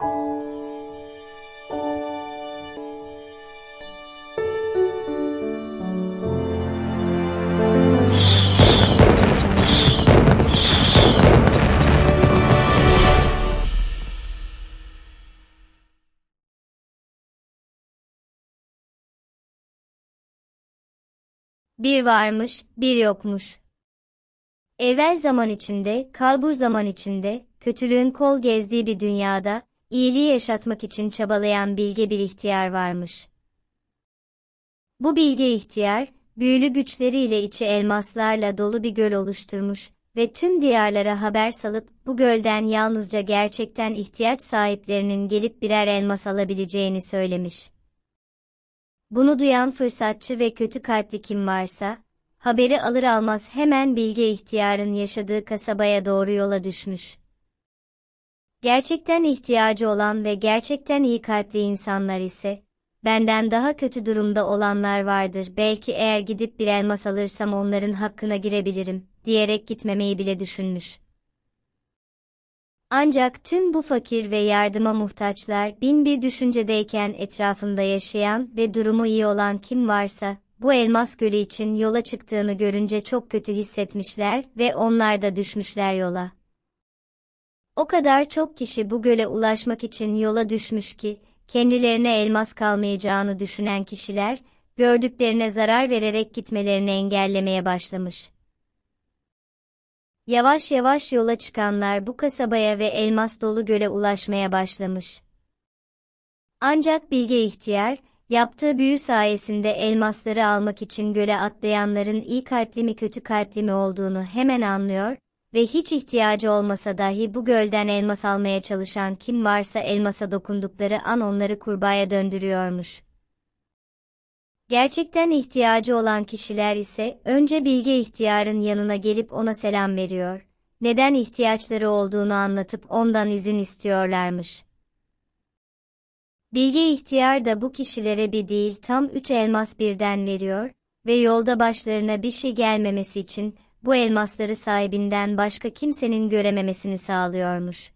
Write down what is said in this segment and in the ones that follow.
Bir varmış, bir yokmuş. Evvel zaman içinde, kalbur zaman içinde, kötülüğün kol gezdiği bir dünyada, iyiliği yaşatmak için çabalayan bilge bir ihtiyar varmış. Bu bilge ihtiyar, büyülü güçleriyle içi elmaslarla dolu bir göl oluşturmuş ve tüm diyarlara haber salıp bu gölden yalnızca gerçekten ihtiyaç sahiplerinin gelip birer elmas alabileceğini söylemiş. Bunu duyan fırsatçı ve kötü kalpli kim varsa, haberi alır almaz hemen bilge ihtiyarın yaşadığı kasabaya doğru yola düşmüş. Gerçekten ihtiyacı olan ve gerçekten iyi kalpli insanlar ise, benden daha kötü durumda olanlar vardır. Belki eğer gidip bir elmas alırsam onların hakkına girebilirim, diyerek gitmemeyi bile düşünmüş. Ancak tüm bu fakir ve yardıma muhtaçlar bin bir düşüncedeyken etrafında yaşayan ve durumu iyi olan kim varsa, bu elmas gölü için yola çıktığını görünce çok kötü hissetmişler ve onlar da düşmüşler yola. O kadar çok kişi bu göle ulaşmak için yola düşmüş ki, kendilerine elmas kalmayacağını düşünen kişiler, gördüklerine zarar vererek gitmelerini engellemeye başlamış. Yavaş yavaş yola çıkanlar bu kasabaya ve elmas dolu göle ulaşmaya başlamış. Ancak bilge ihtiyar, yaptığı büyü sayesinde elmasları almak için göle atlayanların iyi kalpli mi kötü kalpli mi olduğunu hemen anlıyor ve hiç ihtiyacı olmasa dahi bu gölden elmas almaya çalışan kim varsa elmasa dokundukları an onları kurbağaya döndürüyormuş. Gerçekten ihtiyacı olan kişiler ise önce bilge ihtiyarın yanına gelip ona selam veriyor. Neden ihtiyaçları olduğunu anlatıp ondan izin istiyorlarmış. Bilge ihtiyar da bu kişilere bir değil tam üç elmas birden veriyor ve yolda başlarına bir şey gelmemesi için bu elmasları sahibinden başka kimsenin görememesini sağlıyormuş.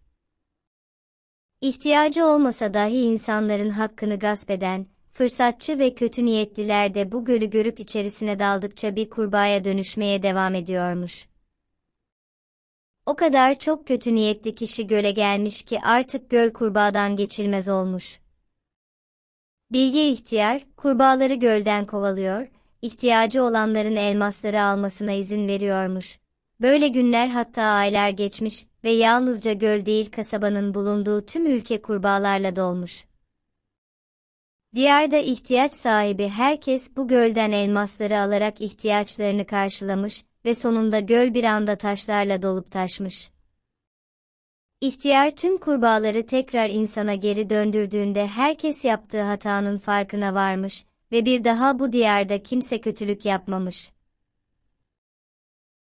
İhtiyacı olmasa dahi insanların hakkını gasp eden, fırsatçı ve kötü niyetliler de bu gölü görüp içerisine daldıkça bir kurbağaya dönüşmeye devam ediyormuş. O kadar çok kötü niyetli kişi göle gelmiş ki artık göl kurbağadan geçilmez olmuş. Bilge ihtiyar, kurbağaları gölden kovalıyor, ihtiyacı olanların elmasları almasına izin veriyormuş. Böyle günler hatta aylar geçmiş ve yalnızca göl değil kasabanın bulunduğu tüm ülke kurbağalarla dolmuş. Diyarda ihtiyaç sahibi herkes bu gölden elmasları alarak ihtiyaçlarını karşılamış ve sonunda göl bir anda taşlarla dolup taşmış. İhtiyar tüm kurbağaları tekrar insana geri döndürdüğünde herkes yaptığı hatanın farkına varmış ve bir daha bu diyarda kimse kötülük yapmamış.